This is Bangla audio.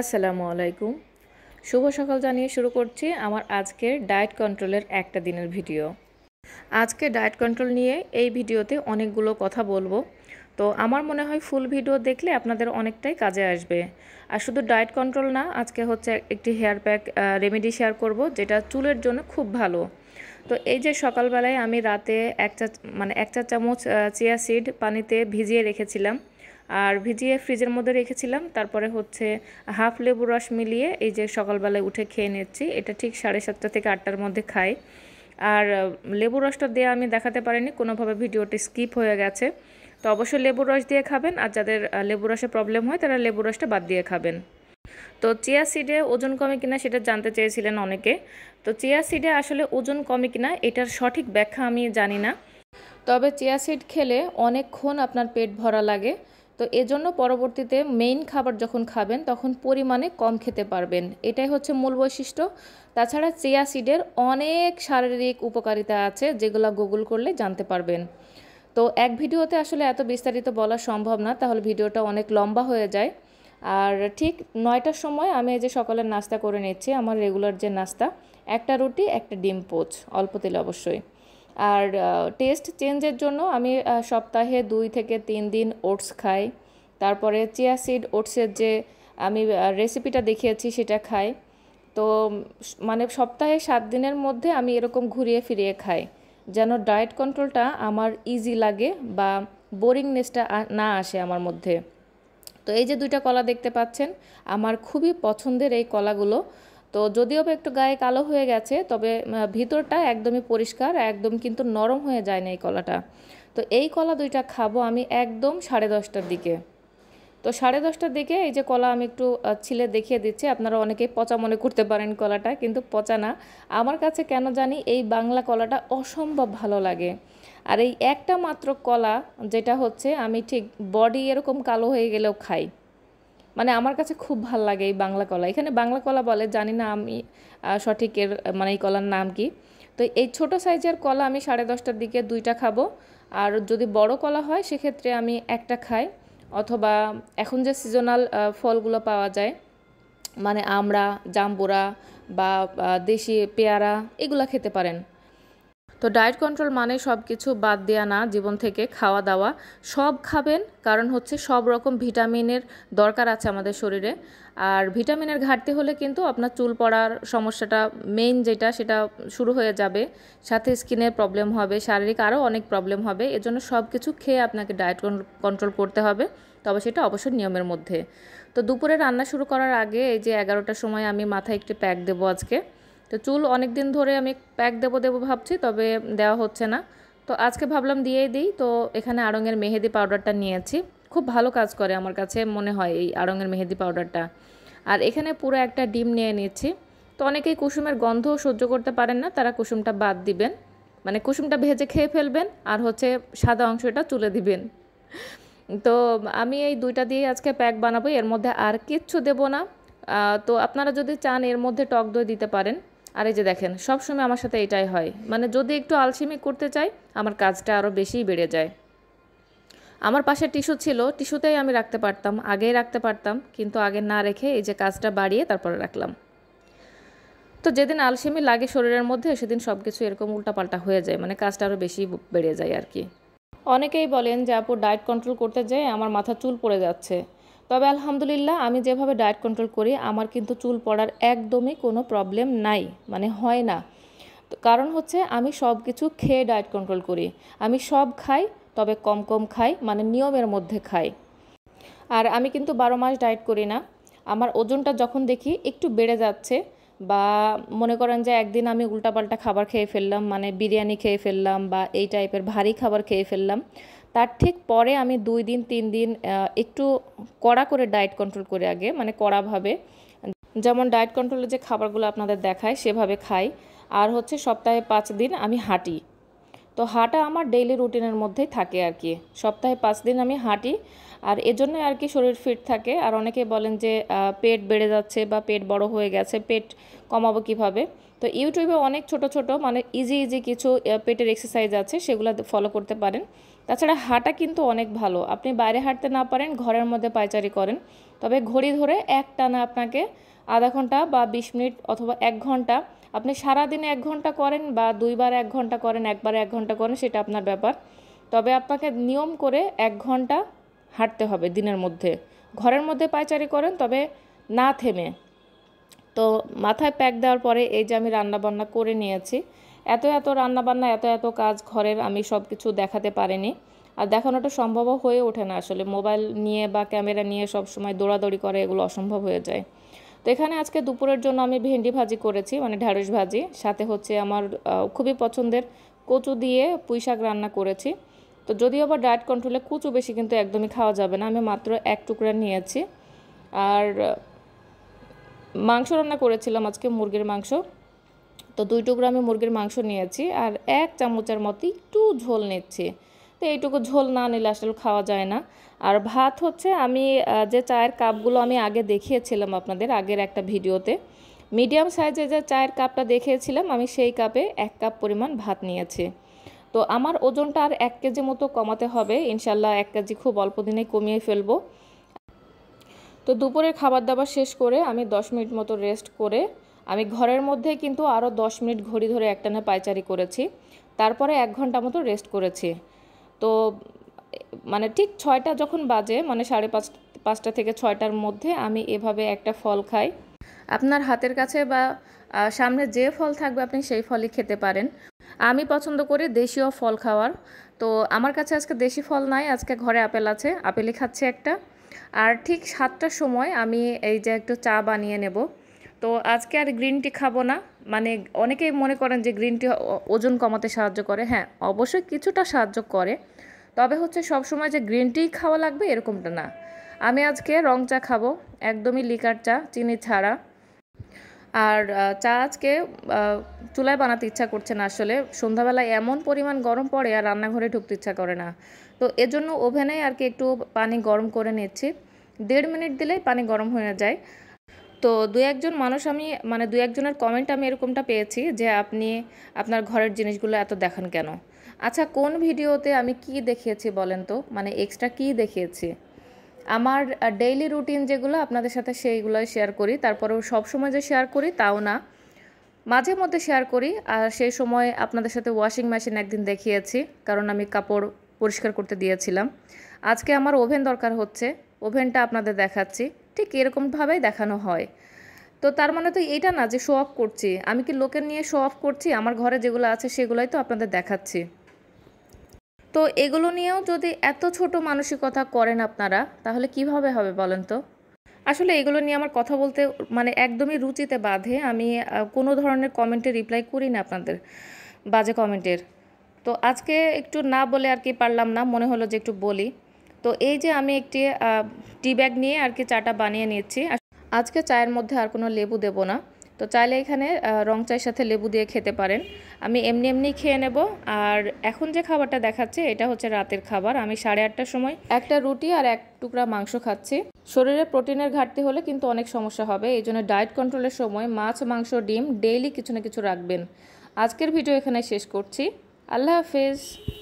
আসসালামু আলাইকুম শুভ সকাল জানিয়ে শুরু করছি আমার আজকের ডায়েট কন্ট্রোলের একটা দিনের ভিডিও আজকে ডায়েট কন্ট্রোল নিয়ে এই ভিডিওতে অনেকগুলো কথা বলবো তো আমার মনে হয় ফুল ভিডিও দেখলে আপনাদের অনেকটাই কাজে আসবে আর শুধু ডায়েট কন্ট্রোল না আজকে হচ্ছে একটি হেয়ার প্যাক রেমেডি শেয়ার করব যেটা চুলের জন্য খুব ভালো তো এই যে সকালবেলায় আমি রাতে এক চা মানে এক চা চামচ চিয়া সিড পানিতে ভিজিয়ে রেখেছিলাম আর ভিজিয়ে ফ্রিজের মধ্যে রেখেছিলাম তারপরে হচ্ছে হাফ লেবু রস মিলিয়ে এই যে সকালবেলায় উঠে খেয়ে নিচ্ছি এটা ঠিক সাড়ে সাতটা থেকে আটটার মধ্যে খাই আর লেবু রসটা দিয়ে আমি দেখাতে পারিনি কোনোভাবে ভিডিওটি স্কিপ হয়ে গেছে তো অবশ্যই লেবু রস দিয়ে খাবেন আর যাদের লেবু রসে প্রবলেম হয় তারা লেবু রসটা বাদ দিয়ে খাবেন তো চিয়া সিডে ওজন কমে কিনা সেটা জানতে চেয়েছিলেন অনেকে তো চিয়া সিডে আসলে ওজন কমে কিনা এটার সঠিক ব্যাখ্যা আমি জানি না তবে চিয়া সিড খেলে অনেকক্ষণ আপনার পেট ভরা লাগে তো এজন্য পরবর্তীতে মেইন খাবার যখন খাবেন তখন পরিমাণে কম খেতে পারবেন এটাই হচ্ছে মূল বৈশিষ্ট্য তাছাড়া চেয়া সিডের অনেক শারীরিক উপকারিতা আছে যেগুলো গুগল করলে জানতে পারবেন তো এক ভিডিওতে আসলে এত বিস্তারিত বলা সম্ভব না তাহলে ভিডিওটা অনেক লম্বা হয়ে যায় আর ঠিক নয়টার সময় আমি এই যে সকালের নাস্তা করে নিচ্ছি আমার রেগুলার যে নাস্তা একটা রুটি একটা ডিম পোচ অল্প তেলে অবশ্যই আর টেস্ট চেঞ্জের জন্য আমি সপ্তাহে দুই থেকে তিন দিন ওটস খাই তারপরে চিয়া সিড ওটসের যে আমি রেসিপিটা দেখিয়েছি সেটা খাই তো মানে সপ্তাহে সাত দিনের মধ্যে আমি এরকম ঘুরিয়ে ফিরিয়ে খাই যেন ডায়েট কন্ট্রোলটা আমার ইজি লাগে বা বোরিংনেসটা না আসে আমার মধ্যে তো এই যে দুইটা কলা দেখতে পাচ্ছেন আমার খুবই পছন্দের এই কলাগুলো তো যদিও বা একটু গায়ে কালো হয়ে গেছে তবে ভিতরটা একদমই পরিষ্কার একদম কিন্তু নরম হয়ে যায় না এই কলাটা তো এই কলা দুইটা খাবো আমি একদম সাড়ে দশটার দিকে তো সাড়ে দশটার দিকে এই যে কলা আমি একটু ছিলে দেখিয়ে দিচ্ছি আপনারা অনেকেই পচা মনে করতে পারেন কলাটা কিন্তু পচা না আমার কাছে কেন জানি এই বাংলা কলাটা অসম্ভব ভালো লাগে আর এই একটা মাত্র কলা যেটা হচ্ছে আমি ঠিক বডি এরকম কালো হয়ে গেলেও খাই মানে আমার কাছে খুব ভাল লাগে এই বাংলা কলা এখানে বাংলা কলা বলে জানি না আমি সঠিক এর মানে এই কলার নাম কি তো এই ছোট সাইজের কলা আমি সাড়ে দশটার দিকে দুইটা খাবো আর যদি বড় কলা হয় সেক্ষেত্রে আমি একটা খাই অথবা এখন যে সিজনাল ফলগুলো পাওয়া যায় মানে আমরা জাম্বুরা বা দেশি পেয়ারা এগুলো খেতে পারেন তো ডায়েট কন্ট্রোল মানে সব কিছু বাদ দেওয়া না জীবন থেকে খাওয়া দাওয়া সব খাবেন কারণ হচ্ছে সব রকম ভিটামিনের দরকার আছে আমাদের শরীরে আর ভিটামিনের ঘাটতি হলে কিন্তু আপনার চুল পড়ার সমস্যাটা মেইন যেটা সেটা শুরু হয়ে যাবে সাথে স্কিনের প্রবলেম হবে শারীরিক আরও অনেক প্রবলেম হবে এজন্য সব কিছু খেয়ে আপনাকে ডায়েট কন্ট্রোল করতে হবে তবে সেটা অবশ্যই নিয়মের মধ্যে তো দুপুরে রান্না শুরু করার আগে এই যে এগারোটার সময় আমি মাথায় একটি প্যাক দেবো আজকে তো চুল অনেক দিন ধরে আমি প্যাক দেবো দেবো ভাবছি তবে দেওয়া হচ্ছে না তো আজকে ভাবলাম দিয়েই দিই তো এখানে আড়ঙের মেহেদি পাউডারটা নিয়েছি খুব ভালো কাজ করে আমার কাছে মনে হয় এই আড়ঙের মেহেদি পাউডারটা আর এখানে পুরো একটা ডিম নিয়ে নিচ্ছি তো অনেকেই কুসুমের গন্ধ সহ্য করতে পারেন না তারা কুসুমটা বাদ দিবেন মানে কুসুমটা ভেজে খেয়ে ফেলবেন আর হচ্ছে সাদা অংশটা তুলে দিবেন তো আমি এই দুইটা দিয়ে আজকে প্যাক বানাবো এর মধ্যে আর কিচ্ছু দেব না তো আপনারা যদি চান এর মধ্যে টক দই দিতে পারেন আর এই যে দেখেন সব সময় আমার সাথে এটাই হয় মানে যদি একটু আলসেমি করতে চাই আমার কাজটা আরও বেশিই বেড়ে যায় আমার পাশে টিস্যু ছিল টিস্যুতেই আমি রাখতে পারতাম আগেই রাখতে পারতাম কিন্তু আগে না রেখে এই যে কাজটা বাড়িয়ে তারপরে রাখলাম তো যেদিন আলসেমি লাগে শরীরের মধ্যে সেদিন সব কিছু এরকম উল্টাপাল্টা হয়ে যায় মানে কাজটা আরও বেশি বেড়ে যায় আর কি অনেকেই বলেন যে আপু ডায়েট কন্ট্রোল করতে যেয়ে আমার মাথা চুল পড়ে যাচ্ছে তবে আলহামদুলিল্লাহ আমি যেভাবে ডায়েট কন্ট্রোল করি আমার কিন্তু চুল পড়ার একদমই কোনো প্রবলেম নাই মানে হয় না কারণ হচ্ছে আমি সব কিছু খেয়ে ডায়েট কন্ট্রোল করি আমি সব খাই তবে কম কম খাই মানে নিয়মের মধ্যে খাই আর আমি কিন্তু বারো মাস ডায়েট করি না আমার ওজনটা যখন দেখি একটু বেড়ে যাচ্ছে বা মনে করেন যে একদিন আমি উল্টাপাল্টা খাবার খেয়ে ফেললাম মানে বিরিয়ানি খেয়ে ফেললাম বা এই টাইপের ভারী খাবার খেয়ে ফেললাম তার ঠিক পরে আমি দুই দিন তিন দিন একটু কড়া করে ডায়েট কন্ট্রোল করে আগে মানে কড়াভাবে যেমন ডায়েট কন্ট্রোলের যে খাবারগুলো আপনাদের দেখায় সেভাবে খাই আর হচ্ছে সপ্তাহে পাঁচ দিন আমি হাঁটি তো হাঁটা আমার ডেইলি রুটিনের মধ্যেই থাকে আর কি সপ্তাহে পাঁচ দিন আমি হাঁটি আর এজন্য আর কি শরীর ফিট থাকে আর অনেকে বলেন যে পেট বেড়ে যাচ্ছে বা পেট বড় হয়ে গেছে পেট কমাবো কিভাবে তো ইউটিউবে অনেক ছোট ছোট মানে ইজি ইজি কিছু পেটের এক্সারসাইজ আছে সেগুলো ফলো করতে পারেন তাছাড়া হাঁটা কিন্তু অনেক ভালো আপনি বাইরে হাঁটতে না পারেন ঘরের মধ্যে পায়চারি করেন তবে ঘড়ি ধরে এক টানা আপনাকে আধা ঘন্টা বা বিশ মিনিট অথবা এক ঘন্টা আপনি সারাদিনে এক ঘন্টা করেন বা দুইবার এক ঘন্টা করেন একবার এক ঘন্টা করেন সেটা আপনার ব্যাপার তবে আপনাকে নিয়ম করে এক ঘন্টা হাঁটতে হবে দিনের মধ্যে ঘরের মধ্যে পায়চারি করেন তবে না থেমে তো মাথায় প্যাক দেওয়ার পরে এই যে আমি রান্নাবান্না করে নিয়েছি এত এত রান্নাবান্না এত এত কাজ ঘরের আমি সব কিছু দেখাতে পারিনি আর দেখানোটা সম্ভব হয়ে ওঠে না আসলে মোবাইল নিয়ে বা ক্যামেরা নিয়ে সব সময় দৌড়াদৌড়ি করে এগুলো অসম্ভব হয়ে যায় তো এখানে আজকে দুপুরের জন্য আমি ভেন্ডি ভাজি করেছি মানে ঢ্যাঁড়স ভাজি সাথে হচ্ছে আমার খুবই পছন্দের কচু দিয়ে পুঁই শাক রান্না করেছি তো যদিও আবার ডায়েট কন্ট্রোলে কচু বেশি কিন্তু একদমই খাওয়া যাবে না আমি মাত্র এক টুকরা নিয়েছি আর মাংস রান্না করেছিলাম আজকে মুরগির মাংস তো দুই টুকরা আমি মুরগির মাংস নিয়েছি আর এক চামচের মতো একটু ঝোল নিচ্ছি তো এইটুকু ঝোল না নিলে আসলে খাওয়া যায় না আর ভাত হচ্ছে আমি যে চায়ের কাপগুলো আমি আগে দেখিয়েছিলাম আপনাদের আগের একটা ভিডিওতে মিডিয়াম সাইজে যে চায়ের কাপটা দেখিয়েছিলাম আমি সেই কাপে এক কাপ পরিমাণ ভাত নিয়েছি তো আমার ওজনটা আর এক কেজি মতো কমাতে হবে ইনশাল্লাহ এক কেজি খুব অল্প দিনে কমিয়ে ফেলব তো দুপুরের খাবার দাবার শেষ করে আমি দশ মিনিট মতো রেস্ট করে আমি ঘরের মধ্যে কিন্তু আরও দশ মিনিট ঘড়ি ধরে একটানা পায়চারি করেছি তারপরে এক ঘন্টা মতো রেস্ট করেছি তো মানে ঠিক ছয়টা যখন বাজে মানে সাড়ে পাঁচ পাঁচটা থেকে ছয়টার মধ্যে আমি এভাবে একটা ফল খাই আপনার হাতের কাছে বা সামনে যে ফল থাকবে আপনি সেই ফলই খেতে পারেন আমি পছন্দ করি দেশীয় ফল খাওয়ার তো আমার কাছে আজকে দেশি ফল নাই আজকে ঘরে আপেল আছে আপেলই খাচ্ছে একটা আর ঠিক সাতটার সময় আমি এই যে একটু চা বানিয়ে নেব তো আজকে আর গ্রিন টি খাবো না মানে অনেকেই মনে করেন যে গ্রিন টি ওজন কমাতে সাহায্য করে হ্যাঁ অবশ্যই কিছুটা সাহায্য করে তবে হচ্ছে সবসময় যে গ্রিন টি খাওয়া লাগবে এরকমটা না আমি আজকে রং চা খাবো একদমই লিকার চা চিনি ছাড়া আর চা আজকে চুলায় বানাতে ইচ্ছা করছে না আসলে সন্ধ্যাবেলায় এমন পরিমাণ গরম পড়ে আর রান্নাঘরে ঢুকতে ইচ্ছা করে না তো এজন্য ওভেনে আর কি একটু পানি গরম করে নিচ্ছি দেড় মিনিট দিলেই পানি গরম হয়ে যায় তো দু একজন মানুষ আমি মানে দু একজনের কমেন্ট আমি এরকমটা পেয়েছি যে আপনি আপনার ঘরের জিনিসগুলো এত দেখান কেন আচ্ছা কোন ভিডিওতে আমি কি দেখিয়েছি বলেন তো মানে এক্সট্রা কি দেখিয়েছি আমার ডেইলি রুটিন যেগুলো আপনাদের সাথে সেইগুলো শেয়ার করি তারপরেও সবসময় যে শেয়ার করি তাও না মাঝে মধ্যে শেয়ার করি আর সেই সময় আপনাদের সাথে ওয়াশিং মেশিন একদিন দেখিয়েছি কারণ আমি কাপড় পরিষ্কার করতে দিয়েছিলাম আজকে আমার ওভেন দরকার হচ্ছে ওভেনটা আপনাদের দেখাচ্ছি ঠিক এরকমভাবেই দেখানো হয় তো তার মানে তো এইটা না যে শো অফ করছি আমি কি লোকের নিয়ে শো অফ করছি আমার ঘরে যেগুলো আছে সেগুলোই তো আপনাদের দেখাচ্ছি তো এগুলো নিয়েও যদি এত ছোট মানসিকতা করেন আপনারা তাহলে কিভাবে হবে বলেন তো আসলে এগুলো নিয়ে আমার কথা বলতে মানে একদমই রুচিতে বাধে আমি কোনো ধরনের কমেন্টে রিপ্লাই করি না আপনাদের বাজে কমেন্টের তো আজকে একটু না বলে আর কি পারলাম না মনে হলো যে একটু বলি তো এই যে আমি একটি টি ব্যাগ নিয়ে আর কি চাটা বানিয়ে নিচ্ছি আজকে চায়ের মধ্যে আর কোনো লেবু দেব না তো চাইলে এখানে রং চায়ের সাথে লেবু দিয়ে খেতে পারেন আমি এমনি এমনি খেয়ে নেব আর এখন যে খাবারটা দেখাচ্ছে এটা হচ্ছে রাতের খাবার আমি সাড়ে আটটার সময় একটা রুটি আর এক টুকরা মাংস খাচ্ছি শরীরে প্রোটিনের ঘাটতি হলে কিন্তু অনেক সমস্যা হবে এই জন্য ডায়েট কন্ট্রোলের সময় মাছ মাংস ডিম ডেইলি কিছু না কিছু রাখবেন আজকের ভিডিও এখানে শেষ করছি আল্লাহ হাফেজ